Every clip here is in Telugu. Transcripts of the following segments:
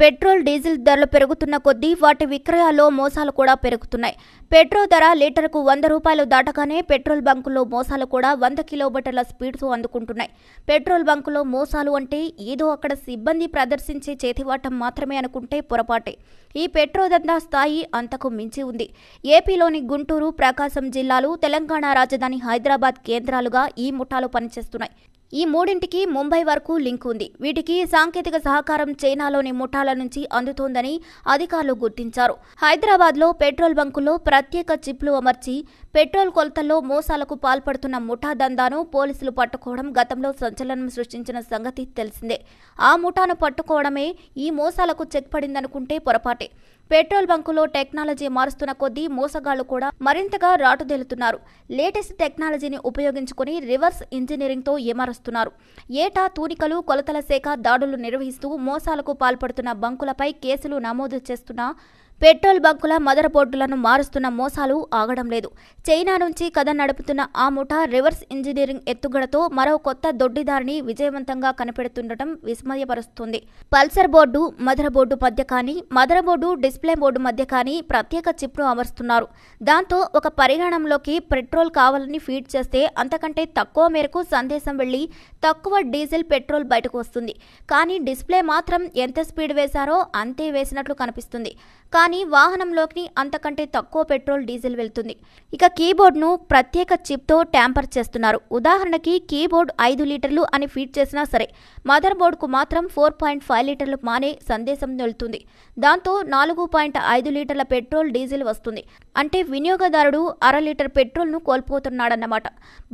పెట్రోల్ డీజిల్ ధరలు పెరుగుతున్న కొద్దీ వాటి విక్రయాల్లో మోసాలు కూడా పెరుగుతున్నాయి పెట్రోల్ ధర లీటర్కు వంద రూపాయలు దాటగానే పెట్రోల్ బంకుల్లో మోసాలు కూడా వంద కిలోమీటర్ల స్పీడ్తో అందుకుంటున్నాయి పెట్రోల్ బంకులో మోసాలు అంటే ఏదో అక్కడ సిబ్బంది ప్రదర్శించే చేతివాటం మాత్రమే అనుకుంటే పొరపాటే ఈ పెట్రోల్ దందా స్థాయి అంతకు మించి ఉంది ఏపీలోని గుంటూరు ప్రకాశం జిల్లాలు తెలంగాణ రాజధాని హైదరాబాద్ కేంద్రాలుగా ఈ ముఠాలు పనిచేస్తున్నాయి ఈ మూడింటికి ముంబై వరకు లింక్ ఉంది వీటికి సాంకేతిక సహకారం చైనాలోని ముఠాల నుంచి అందుతోందని అధికారులు గుర్తించారు హైదరాబాద్లో పెట్రోల్ బంకుల్లో ప్రత్యేక చిప్లు అమర్చి పెట్రోల్ కొలతల్లో మోసాలకు పాల్పడుతున్న ముఠా దందాను పోలీసులు పట్టుకోవడం గతంలో సంచలనం సృష్టించిన సంగతి తెలిసిందే ఆ ముఠాను పట్టుకోవడమే ఈ మోసాలకు చెక్ పడిందనుకుంటే పొరపాటే పెట్రోల్ బంకులో టెక్నాలజీ మారుస్తున్న కొద్దీ మోసగాళ్లు కూడా మరింతగా రాటుదేలుతున్నారు లేటెస్ట్ టెక్నాలజీని ఉపయోగించుకుని రివర్స్ ఇంజనీరింగ్తో ఏమారు వస్తున్నారు ఏటా తూనికలు కొలతల శాఖ దాడులు నిర్వహిస్తూ మోసాలకు పాల్పడుతున్న బంకులపై కేసులు నమోదు చేస్తున్న పెట్రోల్ బంకుల బోర్డులను మారుస్తున్న మోసాలు ఆగడం లేదు చైనా నుంచి కథ నడుపుతున్న ఆ ముఠా రివర్స్ ఇంజనీరింగ్ ఎత్తుగడతో మరో కొత్త దొడ్డిదారిని విజయవంతంగా కనిపెడుతుండటం విస్మయపరుస్తుంది పల్సర్ బోర్డు బోర్డు మధ్య కానీ బోర్డు డిస్ప్లే బోర్డు మధ్య కానీ ప్రత్యేక చిప్ను అమరుస్తున్నారు దాంతో ఒక పరిగణంలోకి పెట్రోల్ కావాలని ఫీడ్ చేస్తే అంతకంటే తక్కువ మేరకు సందేశం వెళ్లి తక్కువ డీజిల్ పెట్రోల్ బయటకు వస్తుంది కానీ డిస్ప్లే మాత్రం ఎంత స్పీడ్ వేశారో అంతే వేసినట్లు కనిపిస్తుంది కానీ కానీ వాహనంలోకి అంతకంటే తక్కువ పెట్రోల్ డీజిల్ వెళ్తుంది ఇక కీబోర్డ్ను ప్రత్యేక చిప్తో ట్యాంపర్ చేస్తున్నారు ఉదాహరణకి కీబోర్డ్ ఐదు లీటర్లు అని ఫీడ్ చేసినా సరే మదర్ బోర్డుకు మాత్రం ఫోర్ పాయింట్ ఫైవ్ లీటర్లు మానే సందేశం వెళ్తుంది దాంతో నాలుగు పాయింట్ ఐదు లీటర్ల పెట్రోల్ డీజిల్ వస్తుంది అంటే వినియోగదారుడు అర లీటర్ పెట్రోల్ను కోల్పోతున్నాడన్నమాట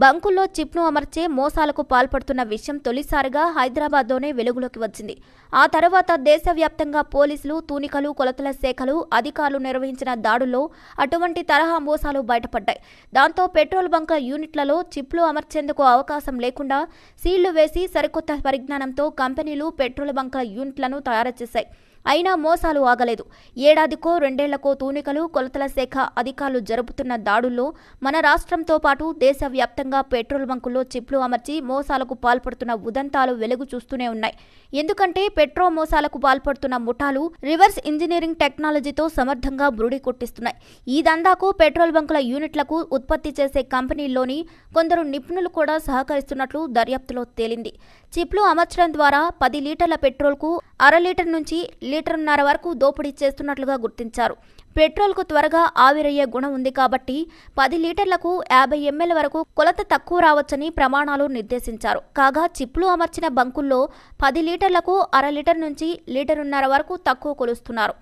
బంకుల్లో చిప్ను అమర్చే మోసాలకు పాల్పడుతున్న విషయం తొలిసారిగా హైదరాబాద్లోనే వెలుగులోకి వచ్చింది ఆ తర్వాత దేశవ్యాప్తంగా పోలీసులు తూనికలు కొలతల శాఖలు అధికారులు నిర్వహించిన దాడుల్లో అటువంటి తరహా మోసాలు బయటపడ్డాయి దాంతో పెట్రోల్ బంక్ యూనిట్లలో చిప్లు అమర్చేందుకు అవకాశం లేకుండా సీళ్లు వేసి సరికొత్త పరిజ్ఞానంతో కంపెనీలు పెట్రోల్ బంక్ యూనిట్లను తయారు చేశాయి అయినా మోసాలు ఆగలేదు ఏడాదికో రెండేళ్లకో తూనికలు కొలతల శాఖ అధికారులు జరుపుతున్న దాడుల్లో మన రాష్ట్రంతో పాటు దేశవ్యాప్తంగా పెట్రోల్ బంకుల్లో చిప్లు అమర్చి మోసాలకు పాల్పడుతున్న ఉదంతాలు వెలుగు చూస్తూనే ఉన్నాయి ఎందుకంటే పెట్రో మోసాలకు పాల్పడుతున్న ముఠాలు రివర్స్ ఇంజనీరింగ్ టెక్నాలజీతో సమర్థంగా బ్రుడి కొట్టిస్తున్నాయి ఈ దందాకు పెట్రోల్ బంకుల యూనిట్లకు ఉత్పత్తి చేసే కంపెనీల్లోని కొందరు నిపుణులు కూడా సహకరిస్తున్నట్లు దర్యాప్తులో తేలింది చిప్లు అమర్చడం ద్వారా పది లీటర్ల పెట్రోల్కు అర లీటర్ నుంచి లీటర్న్నర వరకు దోపిడీ చేస్తున్నట్లుగా గుర్తించారు పెట్రోల్కు త్వరగా ఆవిరయ్యే గుణం ఉంది కాబట్టి పది లీటర్లకు యాభై ఎంఎల్ వరకు కొలత తక్కువ రావచ్చని ప్రమాణాలు నిర్దేశించారు కాగా చిప్లు అమర్చిన బంకుల్లో పది లీటర్లకు అర లీటర్ నుంచి లీటరున్నర వరకు తక్కువ కొలుస్తున్నారు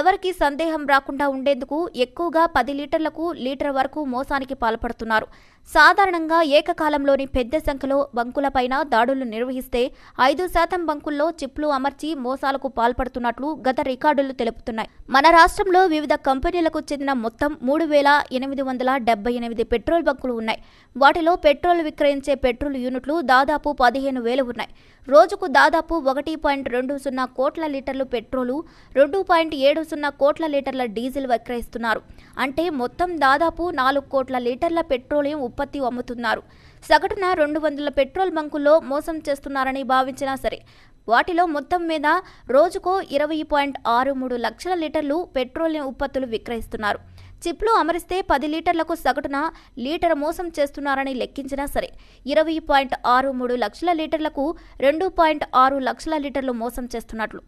ఎవరికీ సందేహం రాకుండా ఉండేందుకు ఎక్కువగా పది లీటర్లకు లీటర్ వరకు మోసానికి పాల్పడుతున్నారు సాధారణంగా ఏకకాలంలోని పెద్ద సంఖ్యలో బంకులపైన దాడులు నిర్వహిస్తే ఐదు శాతం బంకుల్లో చిప్లు అమర్చి మోసాలకు పాల్పడుతున్నట్లు గత రికార్డులు తెలుపుతున్నాయి మన రాష్ట్రంలో వివిధ కంపెనీలకు చెందిన మొత్తం మూడు వేల ఎనిమిది వందల డెబ్బై ఎనిమిది పెట్రోల్ బంకులు ఉన్నాయి వాటిలో పెట్రోల్ విక్రయించే పెట్రోల్ యూనిట్లు దాదాపు పదిహేను వేలు ఉన్నాయి రోజుకు దాదాపు ఒకటి పాయింట్ రెండు సున్నా కోట్ల లీటర్లు పెట్రోలు రెండు పాయింట్ ఏడు సున్నా కోట్ల లీటర్ల డీజిల్ విక్రయిస్తున్నారు అంటే మొత్తం దాదాపు నాలుగు కోట్ల లీటర్ల పెట్రోలియం ఉత్పత్తి అమ్ముతున్నారు సగటున రెండు వందల పెట్రోల్ బంకుల్లో మోసం చేస్తున్నారని భావించినా సరే వాటిలో మొత్తం మీద రోజుకో ఇరవై పాయింట్ ఆరు మూడు లక్షల లీటర్లు పెట్రోలియం ఉత్పత్తులు విక్రయిస్తున్నారు చిప్లు అమరిస్తే పది లీటర్లకు సగటున లీటర్ మోసం చేస్తున్నారని లెక్కించినా సరే ఇరవై పాయింట్ ఆరు మూడు లక్షల లీటర్లకు రెండు పాయింట్ ఆరు లక్షల లీటర్లు మోసం చేస్తున్నట్లు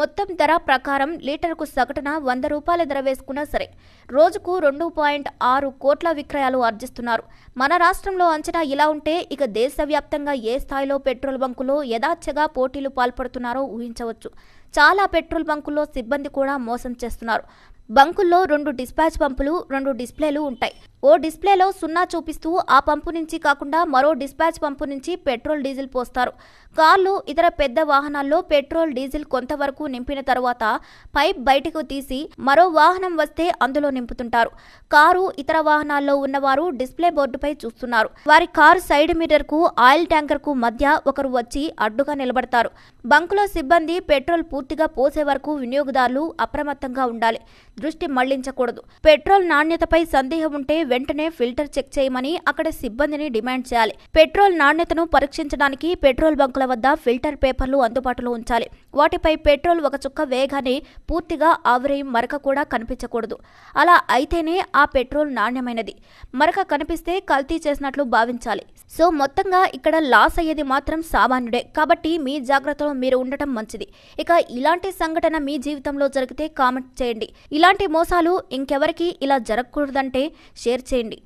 మొత్తం ధర ప్రకారం లీటర్కు సగటున వంద రూపాయల ధర వేసుకున్నా సరే రోజుకు రెండు పాయింట్ ఆరు కోట్ల విక్రయాలు ఆర్జిస్తున్నారు మన రాష్ట్రంలో అంచనా ఇలా ఉంటే ఇక దేశవ్యాప్తంగా ఏ స్థాయిలో పెట్రోల్ బంకులో యథాచ్ఛగా పోటీలు పాల్పడుతున్నారో ఊహించవచ్చు చాలా పెట్రోల్ బంకుల్లో సిబ్బంది కూడా మోసం చేస్తున్నారు బంకుల్లో రెండు డిస్పాచ్ పంపులు రెండు డిస్ప్లేలు ఉంటాయి ఓ డిస్ప్లేలో సున్నా చూపిస్తూ ఆ పంపు నుంచి కాకుండా మరో డిస్పాచ్ పంపు నుంచి పెట్రోల్ డీజిల్ పోస్తారు కార్లు ఇతర పెద్ద వాహనాల్లో పెట్రోల్ డీజిల్ కొంతవరకు నింపిన తరువాత పైప్ బయటకు తీసి మరో వాహనం వస్తే అందులో నింపుతుంటారు కారు ఇతర వాహనాల్లో ఉన్నవారు డిస్ప్లే బోర్డుపై చూస్తున్నారు వారి కారు సైడ్ మీటర్ కు ఆయిల్ ట్యాంకర్ కు మధ్య ఒకరు వచ్చి అడ్డుగా నిలబడతారు బంకులో సిబ్బంది పెట్రోల్ పూర్తిగా పోసే వరకు వినియోగదారులు అప్రమత్తంగా ఉండాలి దృష్టి మళ్లించకూడదు పెట్రోల్ నాణ్యతపై సందేహం ఉంటే వెంటనే ఫిల్టర్ చెక్ చేయమని అక్కడ సిబ్బందిని డిమాండ్ చేయాలి పెట్రోల్ నాణ్యతను పరీక్షించడానికి పెట్రోల్ బంకుల వద్ద ఫిల్టర్ పేపర్లు అందుబాటులో ఉంచాలి వాటిపై పెట్రోల్ ఒక చుక్క వేగాన్ని పూర్తిగా ఆవిరి మరక కూడా కనిపించకూడదు అలా అయితేనే ఆ పెట్రోల్ నాణ్యమైనది మరక కనిపిస్తే కల్తీ చేసినట్లు భావించాలి సో మొత్తంగా ఇక్కడ లాస్ అయ్యేది మాత్రం సామాన్యుడే కాబట్టి మీ జాగ్రత్తలో మీరు ఉండటం మంచిది ఇక ఇలాంటి సంఘటన మీ జీవితంలో జరిగితే కామెంట్ చేయండి ఇలాంటి మోసాలు ఇంకెవరికి ఇలా జరగకూడదంటే షేర్ షేర్ చేయండి